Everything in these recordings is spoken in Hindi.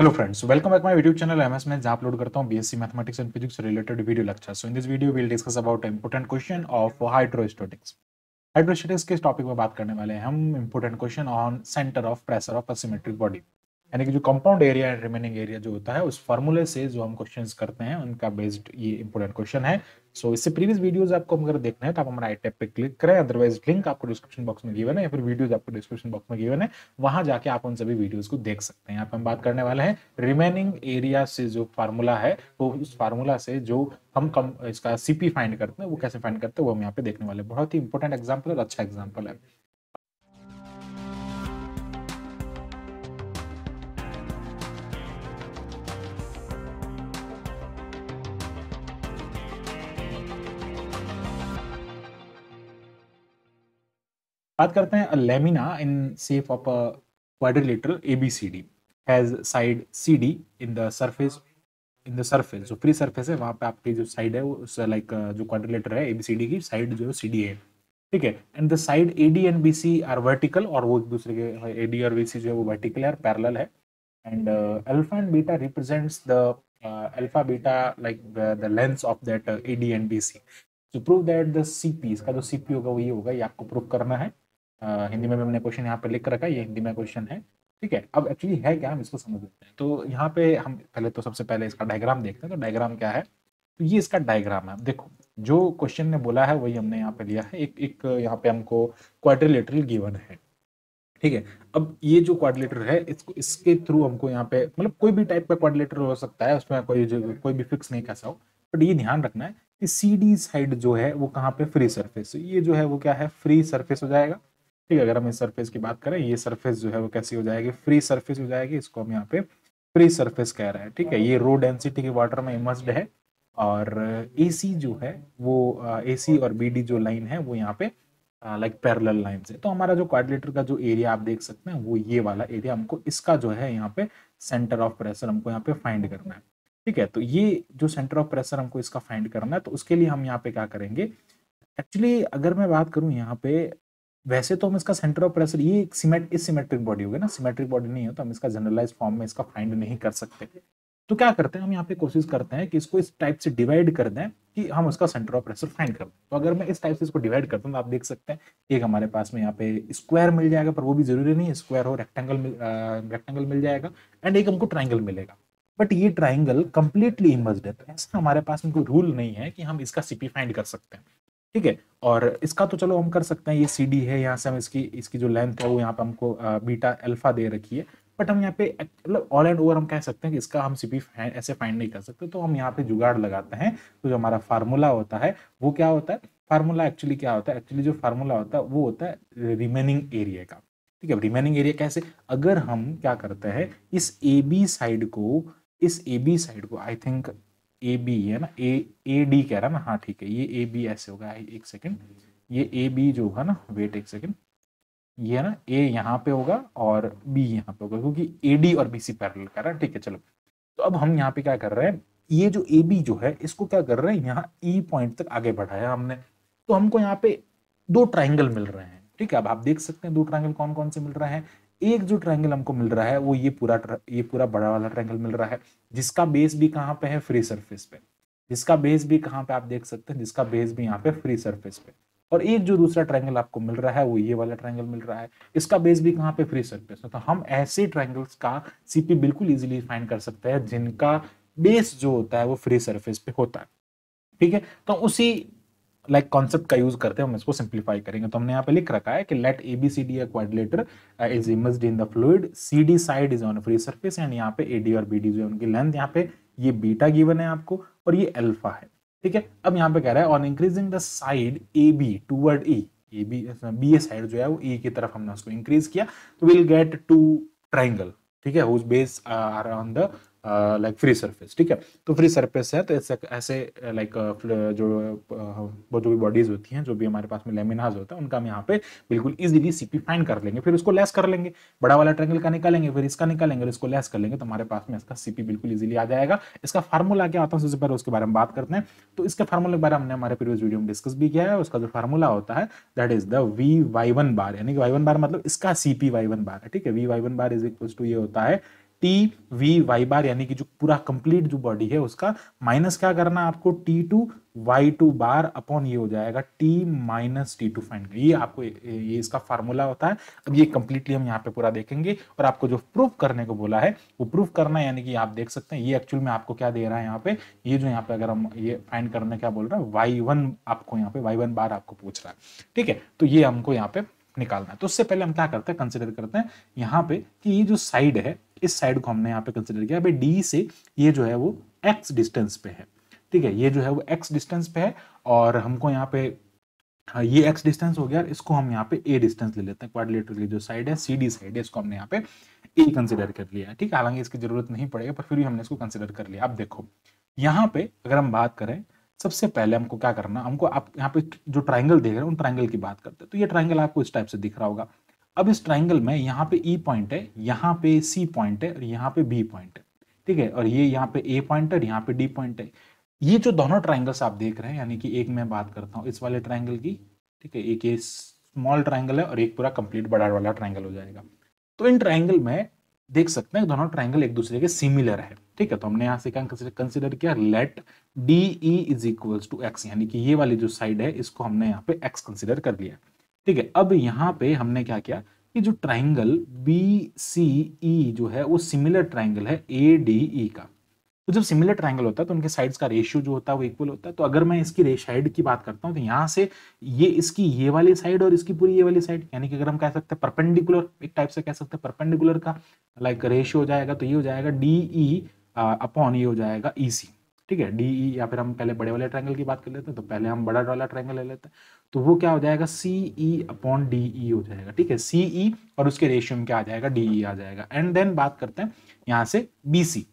hello friends welcome back my YouTube channel MS मैं जहां अपलोड करता हूं BSc mathematics and physics related video lecture so in this video will discuss about important question of hydrostatics hydrostatics के टॉपिक में बात करने वाले हैं हम important question on centre of pressure of a body यानी कि जो compound area and remaining area जो होता है उस फॉर्मूले से जो हम क्वेश्चन करते हैं उनका बेस्ड ये इंपॉर्टेंट क्वेश्चन है सो इससे प्रीवियस वीडियोज आपको अगर देखना है तो आप हमारा आई टेप पे क्लिक करें अदरवाइज लिंक आपको डिस्क्रिप्शन बॉक्स में गिवन है या फिर वीडियोज आपको डिस्क्रिप्शन बॉक्स में गिवन है वहां जाके आप उन सभी वीडियोज को देख सकते हैं यहाँ पे हम बात करने वाले हैं रिमेनिंग एरिया से जो फार्मूला है वो उस फार्मूला से जो हम कम इसका सीपी फाइंड करते हैं वो कैसे फाइंड करते हैं वो हम यहाँ पे देखने वाले बहुत ही इंपॉर्टेंट एग्जाम्पल और अच्छा एग्जाम्पल है बात करते हैं lamina in shape of a quadrilateral D has side C D in the surface in the surface जो फ्री सरफेस है वहाँ पे आपकी जो साइड है उस लाइक जो क्वाड्रिलेटर है ए बी सी डी की साइड जो है सी डी है ठीक है and the side A D and B C are vertical और वो एक दूसरे के ए हाँ, डी और बी सी जो है वो वर्टिकल है और पैरल है and alpha and beta represents the alpha beta like the lengths of that A D and B C to prove that the C P इसका जो सी पी होगा वही होगा ये आपको प्रूव करना है हिंदी में भी हमने क्वेश्चन यहाँ पे लिख कर रखा है ये हिंदी में क्वेश्चन है ठीक है अब एक्चुअली है क्या हम इसको समझ लेते हैं तो यहाँ पे हम पहले तो सबसे पहले इसका डायग्राम देखते हैं तो डायग्राम क्या है तो ये इसका डायग्राम है देखो जो क्वेश्चन ने बोला है वही हमने यहाँ पे लिया है एक एक यहाँ पे हमको क्वाड्रिलेटरल गिवन है ठीक है अब ये जो क्वाड्रिलेटर है इसको इसके थ्रू हमको यहाँ पे मतलब कोई भी टाइप का क्वाड्रिलेटर हो सकता है उसमें कोई कोई भी फिक्स नहीं कैसा हो बट ये ध्यान रखना है कि सी डी साइड जो है वो कहाँ पे फ्री सरफेस ये जो है वो क्या है फ्री सरफेस हो जाएगा ठीक है अगर हम इस सरफेस की बात करें ये सरफेस जो है वो कैसी हो जाएगी फ्री सरफेस हो जाएगी इसको हम यहाँ पे फ्री सरफेस कह रहे हैं ठीक है ये रो डेंसिटी के वाटर में इमर्स्ड है और ए जो है वो ए और बी जो लाइन है वो यहाँ पे लाइक पैरल लाइन से तो हमारा जो क्वाड्रिलेटर का जो एरिया आप देख सकते हैं वो ये वाला एरिया हमको इसका जो है यहाँ पे सेंटर ऑफ प्रेशर हमको यहाँ पे फाइंड करना है ठीक है तो ये जो सेंटर ऑफ प्रेशर हमको इसका फाइंड करना है तो उसके लिए हम यहाँ पे क्या करेंगे एक्चुअली अगर मैं बात करूँ यहाँ पे वैसे तो हम इसका सेंटर ऑफ प्रेशर ये एक सिमेट इस सिमेट्रिक बॉडी होगी ना सिमेट्रिक बॉडी नहीं हो तो हम इसका जनरलाइज फॉर्म में इसका फाइंड नहीं कर सकते तो क्या करते हैं हम यहाँ पे कोशिश करते हैं कि इसको इस टाइप से डिवाइड कर दें कि हम उसका सेंटर ऑफ प्रेशर फाइंड कर दें तो अगर मैं इस टाइप से इसको डिवाइड करता हूँ तो आप देख सकते हैं एक हमारे पास में यहाँ पे स्क्वायर मिल जाएगा पर वो भी जरूरी नहीं है स्क्वायर हो रेक्टेंगल रेक्टेंगल मिल जाएगा एंड एक हमको ट्राइंगल मिलेगा बट ये ट्राइंगल कंप्लीटली इमर्ज है तो ऐसा हमारे पास में कोई रूल नहीं है कि हम इसका सीपी फाइंड कर सकते हैं ठीक है और इसका तो चलो हम कर सकते हैं ये सी डी है यहाँ से हम इसकी इसकी जो लेंथ है वो यहाँ पे हमको बीटा अल्फा दे रखी है बट हम यहाँ पे मतलब ऑल एंड ओवर हम कह सकते हैं कि इसका हम सीपी ऐसे फाइंड नहीं कर सकते तो हम यहाँ पे जुगाड़ लगाते हैं तो जो हमारा फार्मूला होता है वो क्या होता है फार्मूला एक्चुअली क्या होता है एक्चुअली जो फार्मूला होता है वो होता है रिमेनिंग एरिया का ठीक है रिमेनिंग एरिया कैसे अगर हम क्या करते हैं इस ए बी साइड को इस ए बी साइड को आई थिंक ए बी है ना ए ए डी कह रहा ना हाँ ठीक है ये ए बी ऐसे होगा एक सेकेंड ये ए बी जो होगा ना वेट एक सेकेंड ये है ना ए यहाँ पे होगा और बी यहाँ पे होगा क्योंकि ए डी और बी सी पैरल कर रहा है ठीक है चलो तो अब हम यहाँ पे क्या कर रहे हैं ये जो ए बी जो है इसको क्या कर रहे हैं यहाँ ई e पॉइंट तक आगे बढ़ाया हमने तो हमको यहाँ पे दो ट्राइंगल मिल रहे हैं ठीक है अब आप देख सकते हैं दो ट्राइंगल कौन कौन से मिल रहे हैं एक जो ट्रायंगल हमको मिल रहा है वो ये पूरा ये पूरा बड़ा वाला ट्रायंगल मिल रहा है जिसका बेस भी कहाँ पे है फ्री सरफेस पे जिसका बेस भी कहाँ पे आप देख सकते हैं जिसका बेस भी यहाँ पे फ्री सरफेस पे और एक जो दूसरा ट्रायंगल आपको मिल रहा है वो ये वाला ट्रायंगल मिल रहा है इसका बेस भी कहाँ पे फ्री सरफेस है तो हम ऐसे ट्रायंगल्स का सीपी बिल्कुल इजीली फाइंड कर सकते हैं जिनका बेस जो होता है वो फ्री सरफेस पे होता है ठीक है तो उसी लाइक कॉन्सेप्ट का यूज करते हैं हम इसको सिंप्लीफाई करेंगे तो हमने यहाँ पे लिख रखा है कि let A B C D quadrilateral is immersed in the fluid C D side is on free surface and यहाँ पे ए डी और बी डी जो है उनकी लेंथ यहाँ पे ये बीटा गिवन है आपको और ये अल्फा है ठीक है अब यहाँ पे कह रहा है on increasing the side A B toward E A B B A side जो है वो ई e की तरफ हमने उसको इंक्रीज किया तो विल गेट टू ट्राइंगल ठीक है whose base are on the like free surface ठीक है तो फ्री सरफेस है तो ऐसे ऐसे uh, लाइक uh, uh, जो वो जो भी बॉडीज होती हैं जो भी हमारे पास में लेमिनाज होता है उनका हम यहाँ पे बिल्कुल ईजिली सीपी फाइन कर लेंगे फिर उसको लेस कर लेंगे बड़ा वाला ट्रेंगल का निकालेंगे फिर इसका निकालेंगे इसको लेस कर लेंगे तो हमारे पास में इसका सीपी बिल्कुल ईजिली आ जाएगा इसका फार्मूला क्या होता है सबसे पहले उसके बारे में बात करते हैं तो इसके फार्मूला के बारे में हमने हमारे प्रीवियस वीडियो में डिस्कस भी किया है उसका जो फार्मूला होता है that is the V Y one bar यानी कि वाई वन बार मतलब इसका सीपी वाई वन बार है ठीक है V Y one bar is equal to ये होता है टी वी वाई बार यानी कि जो पूरा कंप्लीट जो बॉडी है उसका माइनस क्या करना आपको T two Y two bar upon ये हो जाएगा T minus T two find ये आपको ये इसका फार्मूला होता है अब ये कंप्लीटली हम यहाँ पे पूरा देखेंगे और आपको जो प्रूफ करने को बोला है वो प्रूफ करना यानी कि आप देख सकते हैं ये एक्चुअल में आपको क्या दे रहा है यहाँ पे ये जो यहाँ पे अगर हम ये फाइंड करने क्या बोल रहा है वाई वन आपको यहाँ पे वाई वन बार आपको पूछ रहा है ठीक है तो ये हमको यहाँ पे निकालना है तो उससे पहले हम क्या करते हैं कंसिडर करते हैं यहाँ पे कि ये जो साइड है इस साइड को हमने यहाँ पे कंसिडर किया डी से ये जो है वो एक्स डिस्टेंस पे है ठीक है ये जो है वो एक्स डिस्टेंस पे है और हमको यहाँ पे हाँ, ये एक्स डिस्टेंस हो गया इसको हम यहाँ पे ए डिस्टेंस ले लेते हैं क्वारिलेटरली जो साइड है सी डी साइड है इसको हमने यहाँ पे ए कंसिडर कर लिया है ठीक है हालांकि इसकी जरूरत नहीं पड़ेगी पर फिर भी हमने इसको कंसिडर कर लिया अब देखो यहाँ पे अगर हम बात करें सबसे पहले हमको क्या करना हमको आप यहाँ पे जो ट्राइंगल देख रहे हैं उन ट्राइंगल की बात करते हैं तो ये ट्राइंगल आपको इस टाइप से दिख रहा होगा अब इस ट्राइंगल में यहाँ पे ई e पॉइंट है यहाँ पे सी पॉइंट है और यहाँ पे बी पॉइंट है ठीक है और ये यहाँ पे ए पॉइंट है और यहाँ पे डी पॉइंट है ये जो दोनों ट्राइंगल्स आप देख रहे हैं यानी कि एक मैं बात करता हूँ इस वाले ट्राइंगल की ठीक है एक ये स्मॉल ट्राइंगल है और एक पूरा कंप्लीट बड़ा वाला ट्राइंगल हो जाएगा तो इन ट्राइंगल में देख सकते हैं दोनों ट्राइंगल एक दूसरे के सिमिलर है ठीक है तो हमने यहाँ से क्या कंसिडर किया let D E is equal to X यानी कि ये वाली जो साइड है इसको हमने यहाँ पे एक्स कंसिडर कर लिया ठीक है अब यहाँ पे हमने क्या किया कि जो ट्राइंगल बी सी ई जो है वो सिमिलर ट्राइंगल है ए डी ई का तो जब सिमिलर ट्राइंगल होता है तो उनके साइड्स का रेशियो जो होता है वो इक्वल होता है तो अगर मैं इसकी साइड की बात करता हूँ तो यहाँ से ये इसकी ये वाली साइड और इसकी पूरी ये वाली साइड यानी कि अगर हम कह सकते हैं परपेंडिकुलर एक टाइप से कह सकते हैं परपेंडिकुलर का लाइक रेशियो हो जाएगा तो ये हो जाएगा डी ई e अपॉन ये हो जाएगा ई e सी ठीक है डी ई e या फिर हम पहले बड़े वाले ट्रायंगल की बात कर लेते हैं तो पहले हम बड़ा वाला ट्रायंगल ले लेते हैं तो वो क्या हो जाएगा सी ई अपॉन डी ई हो जाएगा ठीक है सी ई e और उसके रेशियो में क्या आ जाएगा डी ई आ जाएगा एंड देन बात करते हैं यहाँ से बी सी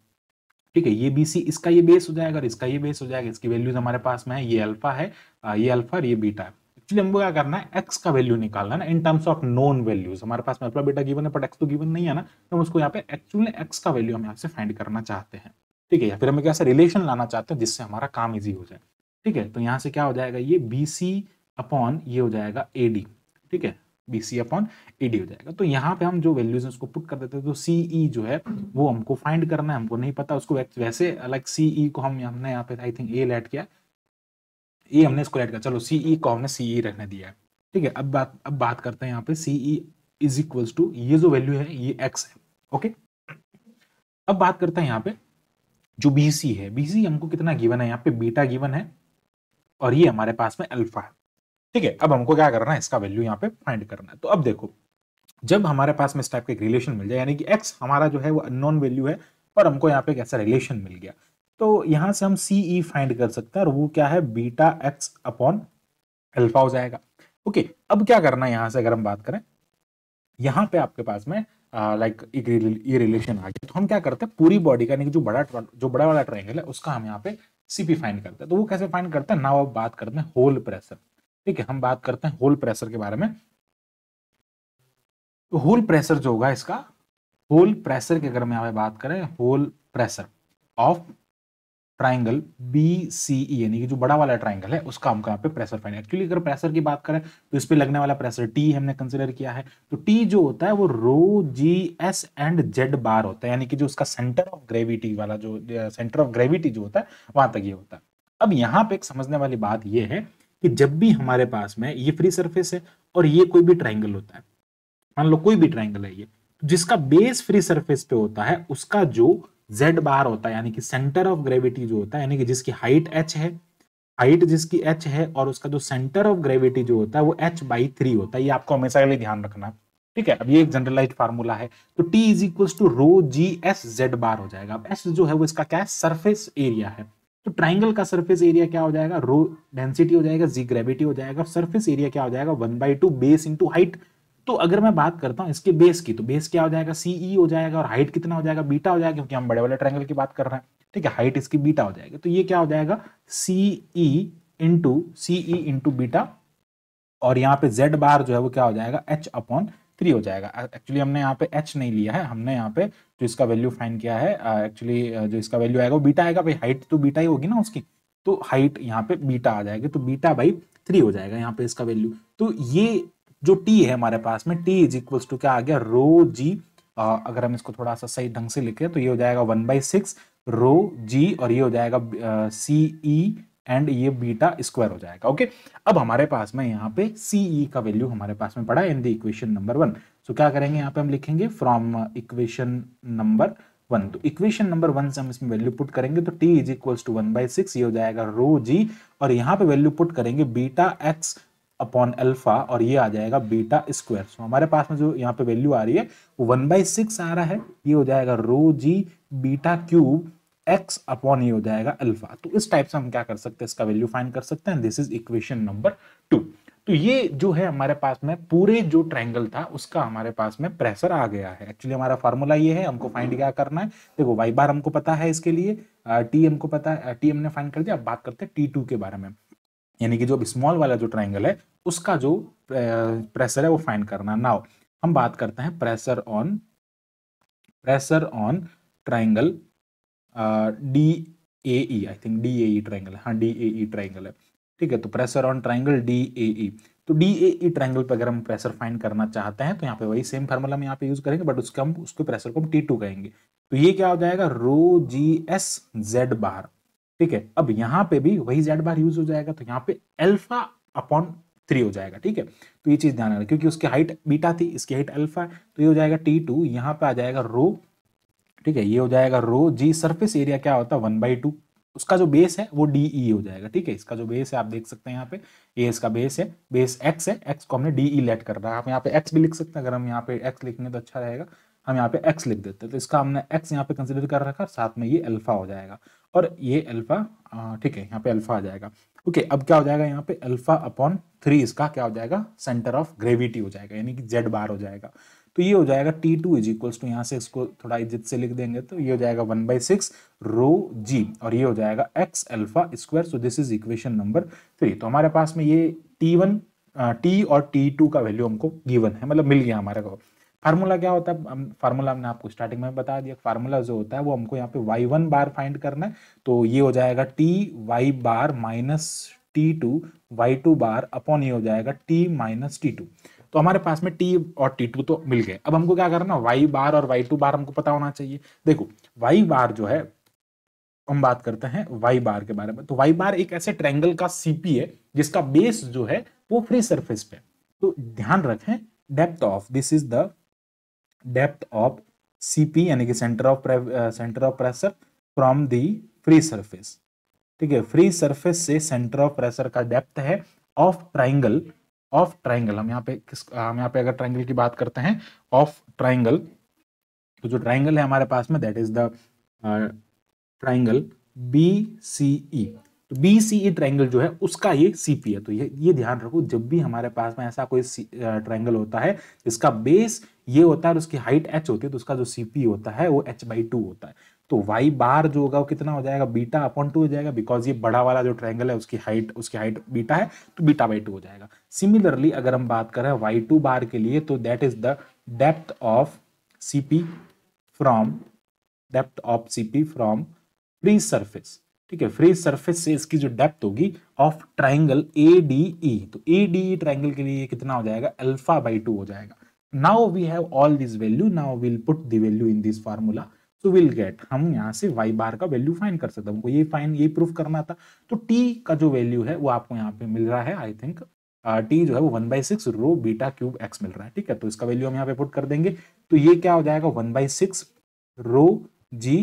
ठीक है ये बी सी इसका ये बेस हो जाएगा और इसका ये बेस हो जाएगा इसकी वैल्यूज हमारे पास में है ये अल्फा है ये अल्फा और ये बीटा है एक्चुअली हमको क्या करना है एक्स का वैल्यू निकालना है in terms of known values हमारे पास मतलब बेटा गिवन है बट एक्स तो गिवन नहीं है ना तो हम उसको यहाँ पे एक्चुअल एक्स का वैल्यू हम यहाँ से फाइंड करना चाहते हैं ठीक है या फिर हम एक रिलेशन लाना चाहते हैं जिससे हमारा काम ईजी हो जाए ठीक है तो यहाँ से क्या हो जाएगा ये बी सी अपॉन ये हो जाएगा ए डी ठीक है B C upon A D हो जाएगा तो यहाँ पे हम जो वैल्यूज उसको पुट कर देते हैं तो सी ई e जो है वो हमको फाइंड करना है हमको नहीं पता उसको वैसे लाइक सी ई को हम हमने यहाँ पे आई थिंक ए लेट किया है ए e हमने इसको ऐड कर चलो सी ई e को हमने सी ई e रखने दिया है ठीक है अब बात अब बात करते हैं यहाँ पे C E is equals to ये जो वैल्यू है ये एक्स है ओके अब बात करते हैं यहाँ पे जो बी सी है बी सी हमको कितना गिवन है यहाँ पे बीटा गिवन है और ये हमारे पास में अल्फा है ठीक है अब हमको क्या करना है इसका वैल्यू यहाँ पे फाइंड करना है तो अब देखो जब हमारे पास में इस टाइप का एक रिलेशन मिल जाए यानी कि एक्स हमारा जो है वो अननोन वैल्यू है और हमको यहाँ पे एक ऐसा रिलेशन मिल गया तो यहां से हम सी ई फाइंड कर सकते हैं और वो क्या है बीटा एक्स अपॉन अल्फा हो जाएगा ओके अब क्या करना है यहां से अगर हम बात करें यहां पे आपके पास में लाइक ये रिलेशन आ गया तो हम क्या करते हैं पूरी बॉडी का जो बड़ा जो बड़ा वाला ट्राइंगल है उसका हम यहाँ पे सीपी फाइंड करते हैं तो वो कैसे फाइंड करते हैं नाउ अब बात करते हैं होल प्रेशर ठीक है हम बात करते हैं होल प्रेशर के बारे में तो होल प्रेशर जो होगा इसका होल प्रेशर की अगर हम यहाँ पे बात करें whole pressure of triangle B C E यानी कि जो बड़ा वाला ट्राइंगल है उसका हमको यहाँ पे प्रेशर फाइन एक्चुअली अगर प्रेशर की बात करें तो इस पर लगने वाला प्रेशर टी हमने कंसिडर किया है तो टी जो होता है वो rho G S and Z bar होता है यानी कि जो उसका सेंटर ऑफ ग्रेविटी वाला जो सेंटर ऑफ ग्रेविटी जो होता है वहां तक ये होता है अब यहाँ पे एक समझने वाली बात यह है कि जब भी हमारे पास में ये फ्री सरफेस है और ये कोई भी ट्राइंगल होता है मान लो कोई भी ट्राइंगल है ये तो जिसका बेस फ्री सरफेस पे होता है उसका जो जेड बार होता है यानी कि सेंटर ऑफ ग्रेविटी जो होता है यानी कि जिसकी हाइट एच है हाइट जिसकी एच है और उसका जो सेंटर ऑफ ग्रेविटी जो होता है वो एच बाई थ्री होता है ये आपको हमेशा के लिए ध्यान रखना ठीक है अब ये एक जनरलाइज फार्मूला है तो T is equal to rho G S Z bar हो जाएगा अब एस जो है वो इसका क्या है सरफेस एरिया है तो ट्राइंगल का सरफेस एरिया क्या हो जाएगा रो डेंसिटी हो जाएगा जी ग्रेविटी हो जाएगा सरफेस एरिया क्या हो जाएगा one by two base into height तो अगर मैं बात करता हूँ इसके बेस की तो बेस क्या हो जाएगा सीई e हो जाएगा और हाइट कितना हो जाएगा बीटा हो जाएगा क्योंकि हम बड़े वाले ट्रायंगल की बात कर रहे हैं ठीक है हाइट इसकी बीटा हो जाएगी तो ये क्या हो जाएगा CE into CE into beta और यहाँ पे जेड बार जो है वो क्या हो जाएगा एच अपॉन थ्री हो जाएगा एक्चुअली हमने यहाँ पे एच नहीं लिया है हमने यहाँ पे जो इसका वैल्यू फाइन किया है एक्चुअली जो इसका वैल्यू आएगा वो बीटा आएगा भाई हाइट तो बीटा ही होगी ना उसकी तो हाइट यहाँ पे बीटा आ जाएगी तो बीटा बाई थ्री हो जाएगा यहाँ पे इसका वैल्यू तो ये जो टी है हमारे पास में टी इज इक्वल्स टू क्या आ गया रो जी आ, अगर हम इसको थोड़ा सा सही ढंग से लिखे तो ये हो जाएगा one by six rho g और ये हो जाएगा सी ई एंड ये बीटा स्क्वायर हो जाएगा ओके अब हमारे पास में यहाँ पे सीई e का वैल्यू हमारे पास में पड़ा है in the equation number one so क्या करेंगे यहाँ पे हम लिखेंगे फ्रॉम इक्वेशन नंबर वन तो इक्वेशन नंबर वन से हम इसमें वैल्यू पुट करेंगे तो T is equals to one by six ये हो जाएगा रो जी और यहाँ पे वैल्यू पुट करेंगे बीटा एक्स अपॉन अल्फा और ये आ जाएगा बीटा स्क्वायर सो हमारे पास में जो यहाँ पे वैल्यू आ रही है वो वन बाई सिक्स आ रहा है ये हो जाएगा rho g beta cube x upon ये हो जाएगा अल्फा तो इस टाइप से हम क्या कर सकते हैं इसका वैल्यू फाइंड कर सकते हैं this is equation number two तो ये जो है हमारे पास में पूरे जो ट्रायंगल था उसका हमारे पास में प्रेशर आ गया है एक्चुअली हमारा फॉर्मूला ये है हमको फाइंड क्या करना है देखो वाई बार हमको पता है इसके लिए टी हमको पता है टी हमने फाइंड कर दिया अब बात करते हैं टी टू के बारे में यानी कि जो अब स्मॉल वाला जो ट्राइंगल है उसका जो प्रेशर है वो फाइंड करना नाउ हम बात करते हैं pressure on pressure on triangle D A E I think D A E triangle हाँ डी ए ई ट्राइंगल है ठीक है तो pressure on triangle D A E तो डी ए ई ट्राइंगल पर अगर हम प्रेशर फाइंड करना चाहते हैं तो यहाँ पे वही सेम फार्मूला हम यहाँ पे यूज करेंगे बट उसके हम उसके प्रेशर को हम टी टू कहेंगे तो ये क्या हो जाएगा रो जी एस जेड बार ठीक है अब यहाँ पे भी वही जेड बार यूज हो जाएगा तो यहाँ पे एल्फा अपॉन थ्री हो जाएगा ठीक है तो ये चीज ध्यान रखना क्योंकि उसकी हाइट बीटा थी इसकी हाइट अल्फा तो ये हो जाएगा टी टू यहाँ पे आ जाएगा रो ठीक है ये हो जाएगा रो जी सरफेस एरिया क्या होता है वन बाई टू उसका जो बेस है वो डी ई हो जाएगा ठीक है इसका जो बेस है आप देख सकते हैं यहाँ पे ये इसका बेस है बेस एक्स है एक्स को हमने डी ई लेट कर रहा है आप यहाँ पे एक्स भी लिख सकते हैं अगर हम यहाँ पे एक्स लिखेंगे तो अच्छा रहेगा हम यहाँ पे एक्स लिख देते हैं तो इसका हमने एक्स यहाँ पे कंसिडर कर रखा साथ में ये अल्फा हो जाएगा और ये अल्फा ठीक है यहाँ पे अल्फा आ जाएगा ओके अब क्या हो जाएगा यहाँ पे अल्फा अपॉन थ्री इसका क्या हो जाएगा सेंटर ऑफ ग्रेविटी हो जाएगा यानी कि जेड बार हो जाएगा तो ये हो जाएगा t two is equals to यहाँ से इसको थोड़ा इज्जत से लिख देंगे तो ये हो जाएगा one by six rho g और ये हो जाएगा x alpha square so this is equation number three तो हमारे पास में ये टी वन टी और टी टू का वैल्यू हमको गिवन है मतलब मिल गया हमारे को फार्मूला क्या होता है फार्मूला हमने आपको स्टार्टिंग में बता दिया फार्मूला जो होता है वो हमको यहाँ पे वाई वन बार फाइंड करना है तो ये हो जाएगा t y bar minus T two Y two bar upon ये हो जाएगा टी माइनस टी टू तो हमारे पास में टी और टी टू तो मिल गए अब हमको क्या करना वाई बार और वाई टू बार हमको पता होना चाहिए देखो वाई बार जो है हम बात करते हैं वाई बार के बारे में तो वाई बार एक ऐसे ट्रैंगल का सीपी है जिसका बेस जो है वो फ्री सरफेस पे तो ध्यान रखें depth of this is the depth of cp यानी कि centre of centre of pressure from the free surface ठीक है फ्री सरफेस से सेंटर ऑफ प्रेशर का डेप्थ है ऑफ ट्राइंगल ऑफ ट्राइंगल हम यहाँ पे किस uh, हम यहाँ पे अगर ट्राइंगल की बात करते हैं ऑफ ट्राइंगल तो जो ट्राइंगल है हमारे पास में that is the triangle B C E तो बी सी ई ट्राइंगल जो है उसका ये सी पी है तो ये ये ध्यान रखो जब भी हमारे पास में ऐसा कोई ट्राइंगल uh, होता है जिसका बेस ये होता है और उसकी हाइट एच होती है तो उसका जो सीपी होता है वो एच बाई टू होता है तो वाई बार जो होगा वो कितना हो जाएगा बीटा अपॉन टू हो जाएगा बिकॉज ये बड़ा वाला जो ट्रायंगल है उसकी हाइट उसकी हाइट बीटा है तो बीटा बाई टू हो जाएगा सिमिलरली अगर हम बात करें वाई टू बार के लिए तो that is the depth of C P from depth of C P from free surface ठीक है फ्री सर्फेस से इसकी जो डेप्थ होगी of triangle A D E तो ए डी ई ट्राइंगल के लिए कितना हो जाएगा अल्फा बाई टू हो जाएगा now we have all this value now we'll put the value in this formula so we'll get हम यहाँ से y बार का वैल्यू फाइंड कर सकते हैं हमको ये फाइंड ये प्रूफ करना था तो t का जो वैल्यू है वो आपको यहाँ पे मिल रहा है आई थिंक t जो है वो one by six rho beta cube x मिल रहा है ठीक है तो इसका वैल्यू हम यहाँ पे पुट कर देंगे तो ये क्या हो जाएगा one by six rho g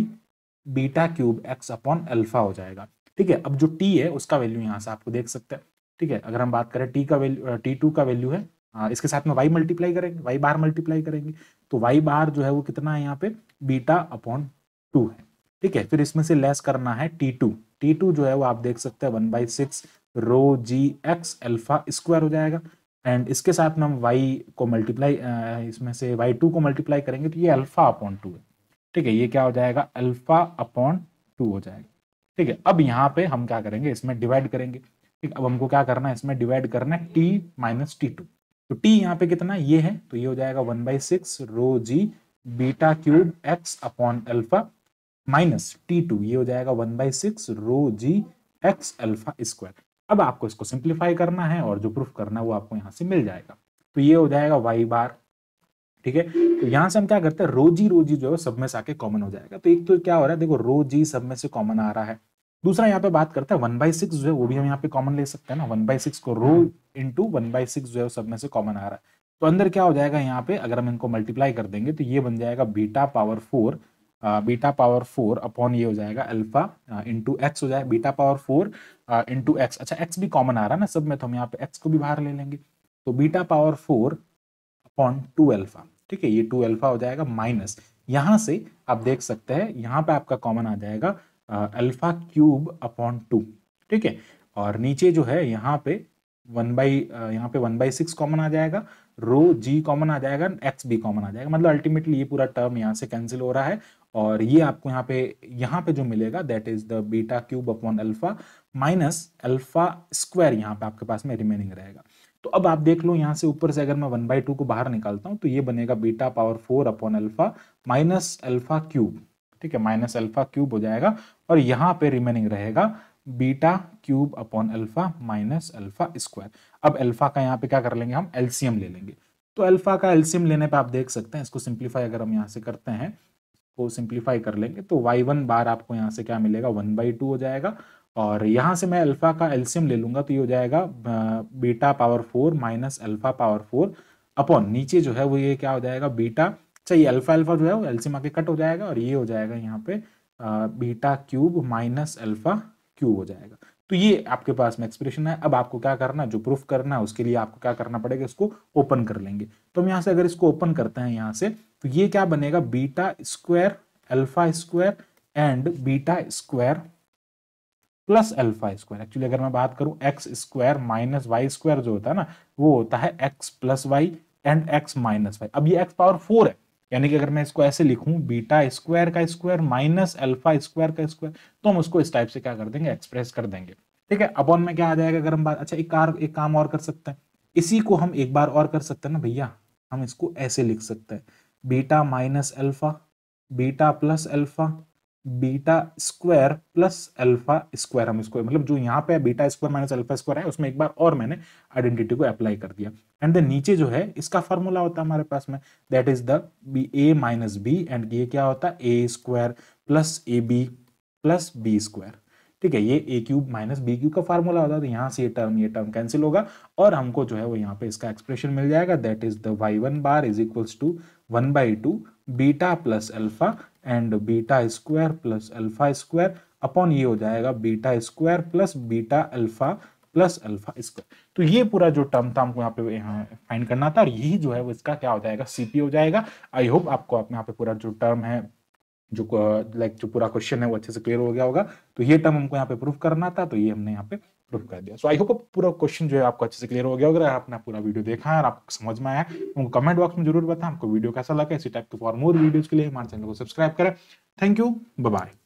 beta cube x upon alpha हो जाएगा ठीक है अब जो t है उसका वैल्यू यहाँ से आपको देख सकते हैं ठीक है अगर हम बात करें t का वैल्यू t टू का वैल्यू है हाँ, इसके साथ में वाई मल्टीप्लाई करेंगे वाई बार मल्टीप्लाई करेंगे तो वाई बार जो है वो कितना है यहाँ पे बीटा अपॉन टू है ठीक है फिर इसमें से लेस करना है टी टू टी टू जो है वो आप देख सकते हैं one by six rho g x alpha square हो जाएगा एंड इसके साथ में हम वाई को मल्टीप्लाई इसमें से वाई टू को मल्टीप्लाई करेंगे तो ये अल्फा अपॉन टू है ठीक है ये क्या हो जाएगा अल्फा अपॉन टू हो जाएगा ठीक है अब यहाँ पे हम क्या करेंगे इसमें डिवाइड करेंगे ठीक अब हमको क्या करना है इसमें डिवाइड करना है टी माइनस टी टू तो टी यहाँ पे कितना ये है तो ये हो जाएगा one by six rho g beta cube x upon alpha minus T two ये हो जाएगा one by six rho g x alpha square अब आपको इसको सिंप्लीफाई करना है और जो प्रूफ करना है वो आपको यहाँ से मिल जाएगा तो ये हो जाएगा वाई बार ठीक है तो यहाँ से हम क्या करते हैं रोजी रोजी जो है सब में से आके कॉमन हो जाएगा तो एक तो क्या हो रहा है देखो रोजी सब में से कॉमन आ रहा है दूसरा यहाँ पे बात करते हैं वन बाई सिक्स जो है वो भी हम यहाँ पे कॉमन ले सकते हैं ना वन बाई सिक्स को rho into one by six जो है सब में से कॉमन आ रहा है तो अंदर क्या हो जाएगा यहाँ पे अगर हम इनको मल्टीप्लाई कर देंगे तो ये बन जाएगा beta power four beta power four upon ये हो जाएगा अल्फा इंटू एक्स हो जाएगा beta power four into x अच्छा एक्स भी कॉमन आ रहा है ना सब में तो हम यहाँ पे एक्स को भी बाहर ले लेंगे तो beta power four upon two alpha ठीक है ये टू अल्फा हो जाएगा माइनस यहाँ से आप देख सकते हैं यहाँ पे आपका कॉमन आ जाएगा अल्फ़ा क्यूब अपॉन टू ठीक है और नीचे जो है यहाँ पे वन बाई यहाँ पे वन बाई सिक्स कॉमन आ जाएगा रो जी कॉमन आ जाएगा एक्स बी कॉमन आ जाएगा मतलब अल्टीमेटली ये पूरा टर्म यहाँ से कैंसिल हो रहा है और ये आपको यहाँ पे यहाँ पे जो मिलेगा that is the beta cube upon alpha minus alpha square यहाँ पे आपके पास में रिमेनिंग रहेगा तो अब आप देख लो यहाँ से ऊपर से अगर मैं वन बाई टू को बाहर निकालता हूँ तो ये बनेगा beta power four upon alpha minus alpha cube ठीक है माइनस अल्फा क्यूब हो जाएगा और यहाँ पे रिमेनिंग रहेगा beta cube upon alpha minus alpha square अब अल्फा का यहाँ पे क्या कर लेंगे हम एल्सियम ले लेंगे तो अल्फा का एल्सियम लेने पे आप देख सकते हैं इसको सिंप्लीफाई अगर हम यहाँ से करते हैं को सिंप्लीफाई कर लेंगे तो वाई वन बार आपको यहाँ से क्या मिलेगा वन बाई टू हो जाएगा और यहाँ से मैं अल्फा का एल्सियम ले लूंगा तो ये हो जाएगा beta power four minus alpha power four upon नीचे जो है वो ये क्या हो जाएगा बीटा अच्छा ये अल्फा अल्फा जो है वो एल्सीमा आके कट हो जाएगा और ये हो जाएगा यहाँ पे beta cube minus alpha cube हो जाएगा तो ये आपके पास में एक्सप्रेशन है अब आपको क्या करना है जो प्रूफ करना है उसके लिए आपको क्या करना पड़ेगा इसको ओपन कर लेंगे तो हम यहाँ से अगर इसको ओपन करते हैं यहाँ से तो ये क्या बनेगा beta square alpha square and beta square plus alpha square actually अगर मैं बात करूं x square minus y square जो होता है ना वो होता है x plus y and x minus y अब ये एक्स पावर फोर है यानी कि अगर मैं इसको ऐसे लिखूं बीटा स्क्वायर का स्क्वायर माइनस अल्फा स्क्वायर का स्क्वायर तो हम उसको इस टाइप से क्या कर देंगे एक्सप्रेस कर देंगे ठीक है अपॉन में क्या आ जाएगा अगर हम बात अच्छा एक कार एक काम और कर सकते हैं इसी को हम एक बार और कर सकते हैं ना भैया हम इसको ऐसे लिख सकते हैं beta minus alpha beta plus alpha beta square plus alpha square हम इसको मतलब जो यहाँ पे beta square minus alpha square है उसमें एक बार और मैंने आइडेंटिटी को अप्लाई कर दिया एंड देन नीचे जो है इसका फॉर्मूला होता है हमारे पास में that is the B A minus B and ये क्या होता है A square plus A B plus B square ठीक है ये A cube minus B cube का फार्मूला होता है तो यहाँ से ये टर्म ये टर्म कैंसिल होगा और हमको जो है वो यहाँ पे इसका एक्सप्रेशन मिल जाएगा that is the y one bar is equals to one by two beta plus alpha and beta square plus alpha square upon ये हो जाएगा beta square plus beta alpha plus alpha square तो ये पूरा जो टर्म था हमको यहाँ पे यहाँ फाइंड करना था और यही जो है वो इसका क्या हो जाएगा सीपी हो जाएगा आई होप आपको आप यहाँ पे पूरा जो टर्म है जो लाइक जो पूरा क्वेश्चन है वो अच्छे से क्लियर हो गया होगा तो ये टर्म हमको यहाँ पे प्रूफ करना था तो ये हमने यहाँ पे प्रूव कर दिया सो आई होप पूरा क्वेश्चन जो है आपको अच्छे से क्लियर हो गया अगर आपने पूरा वीडियो देखा है और आपको समझ में आया उनको कमेंट बॉक्स में जरूर बताएं आपको वीडियो कैसा लगा इसी टाइप के फॉर मोर वीडियोज के लिए हमारे चैनल को सब्सक्राइब करें थैंक यू बाय